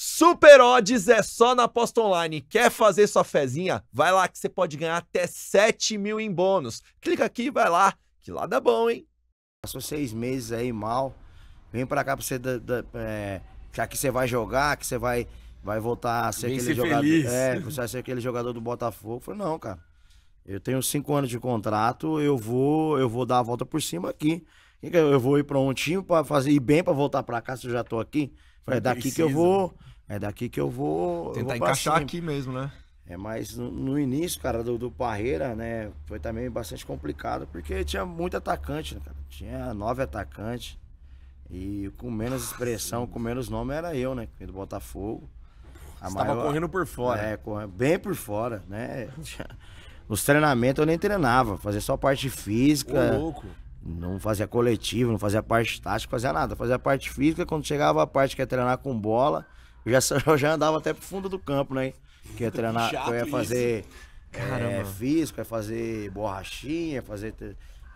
Super Odds é só na aposta online. Quer fazer sua fezinha? Vai lá que você pode ganhar até 7 mil em bônus. Clica aqui e vai lá, que lá dá bom, hein? Passou seis meses aí mal. Vem pra cá pra você. Da, da, é, já que você vai jogar, que você vai, vai voltar a ser aquele ser jogador. Feliz. É, você vai ser aquele jogador do Botafogo. Eu falei, não, cara. Eu tenho cinco anos de contrato, eu vou, eu vou dar a volta por cima aqui eu vou ir prontinho para fazer ir bem para voltar para cá se eu já tô aqui? Falei, é daqui que eu vou. É daqui que eu vou. Tentar eu vou encaixar cima. aqui mesmo, né? É, mas no, no início, cara, do, do, Parreira, né, foi também bastante complicado, porque tinha muito atacante, né, cara? Tinha nove atacantes. E com menos expressão, com menos nome era eu, né? Do Botafogo. A Você maior, correndo por fora. É, correndo bem por fora, né? Nos treinamentos eu nem treinava, fazia só parte física. Ô, louco. Não fazia coletivo, não fazia parte tática, fazia nada. Fazia parte física, quando chegava a parte que ia treinar com bola, eu já, eu já andava até pro fundo do campo, né? Que ia treinar, que eu ia fazer é, físico, ia fazer borrachinha, ia fazer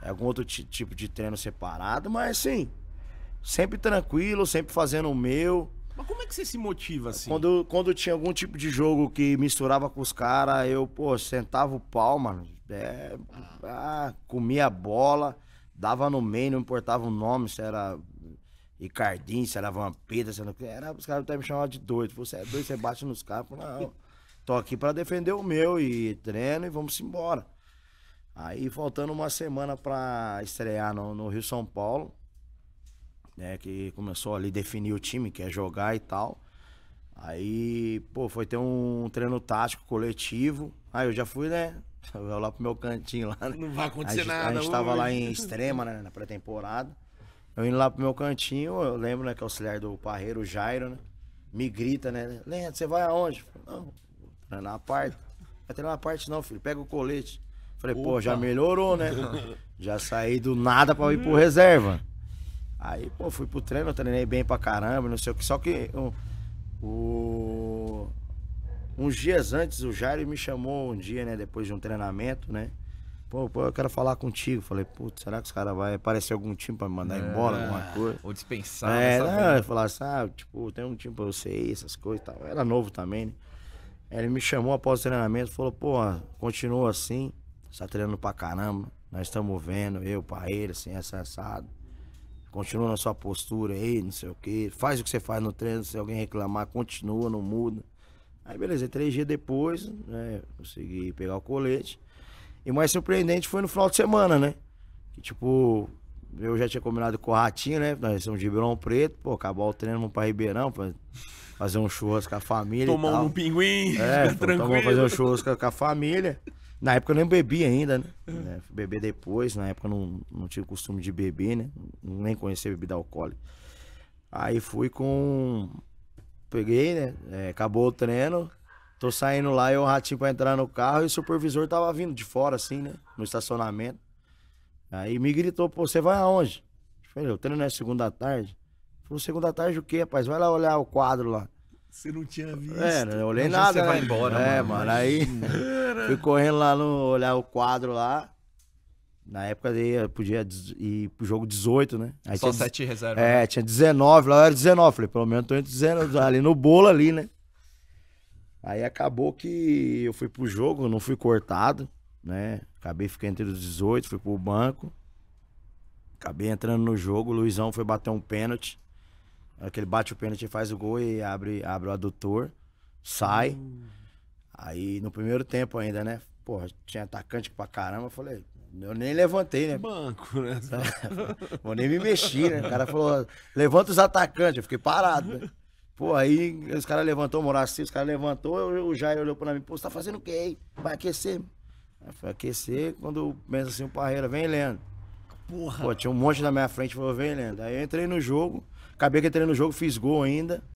algum outro tipo de treino separado, mas assim, sempre tranquilo, sempre fazendo o meu. Mas como é que você se motiva assim? Quando, quando tinha algum tipo de jogo que misturava com os caras, eu, pô, sentava o pau, mano. É, ah, comia bola dava no meio, não importava o nome, se era Ricardinho, se era Vampeta, se não... era os caras até me chamavam de doido. Você é doido, você bate nos caras. Não, tô aqui para defender o meu e treino e vamos embora. Aí faltando uma semana para estrear no, no, Rio São Paulo, né, que começou ali definir o time, que é jogar e tal. Aí, pô, foi ter um treino tático coletivo. Aí eu já fui, né, eu lá pro meu cantinho lá, né? Não vai acontecer a gente, nada. A gente tava lá em Extrema, né? Na pré-temporada. Eu indo lá pro meu cantinho, eu lembro, né? Que é o auxiliar do Parreiro, o Jairo, né? Me grita, né? Leandro, você vai aonde? Falei, não, treinar na parte. Vai treinar na parte não, filho. Pega o colete. Falei, Opa. pô, já melhorou, né? já saí do nada pra ir pro reserva. Aí, pô, fui pro treino, treinei bem pra caramba, não sei o que. Só que o uns dias antes, o Jairo me chamou um dia, né? Depois de um treinamento, né? Pô, pô eu quero falar contigo. Falei, putz, será que os caras vão aparecer algum time pra me mandar é, embora, alguma coisa? Ou dispensar, É, né, não, ele falou assim, ah, tipo, tem um time pra você ir, essas coisas e tal. era novo também, né? Ele me chamou após o treinamento, falou, pô, continua assim, está treinando pra caramba, nós estamos vendo, eu pra ele, assim, acessado. Continua na sua postura aí, não sei o quê. Faz o que você faz no treino, se alguém reclamar, continua, não muda. Aí beleza, três dias depois, né? Consegui pegar o colete. E o mais surpreendente foi no final de semana, né? Que tipo, eu já tinha combinado com o Ratinho, né? Nós somos de Ribeirão Preto, pô, acabar o treino, vamos pra Ribeirão, pra fazer um churrasco com a família. Tomar um pinguim, é, tá então tranquilo. Então fazer um churrasco com a família. Na época eu nem bebi ainda, né? É, fui beber depois, na época eu não, não o costume de beber, né? Nem conhecia bebida alcoólica. Aí fui com peguei, né? É, acabou o treino. Tô saindo lá, eu o ratinho pra entrar no carro e o supervisor tava vindo de fora, assim, né? No estacionamento. Aí me gritou, pô, você vai aonde? Eu falei, o treino é segunda tarde. Falou, segunda tarde o quê, rapaz? Vai lá olhar o quadro lá. Você não tinha é, visto. É, não olhei nada. Você né? vai embora, É, mano. mano aí fui correndo lá no olhar o quadro lá. Na época ali podia ir pro jogo 18, né? Aí Só 7 reservas. É, né? tinha 19, lá eu era 19. Falei, pelo menos tô entre 19, ali no bolo ali, né? Aí acabou que eu fui pro jogo, não fui cortado, né? Acabei ficando entre os 18, fui pro banco. Acabei entrando no jogo, o Luizão foi bater um pênalti. Na é hora que ele bate o pênalti, faz o gol e abre, abre o adutor, sai. Uhum. Aí no primeiro tempo ainda, né? Porra, tinha atacante pra caramba, eu falei, eu nem levantei, né? Banco, né? eu nem me mexi, né? O cara falou, levanta os atacantes. Eu fiquei parado, né? Pô, aí os caras levantou, Moraci, os caras levantou, o Jair olhou pra mim, pô, você tá fazendo o quê aí? Vai aquecer. Aí foi aquecer, quando pensa assim, o Parreira, vem, Leandro. Porra. Pô, tinha um monte na minha frente, falou, vem, Leandro. Aí eu entrei no jogo, acabei que entrei no jogo, fiz gol ainda.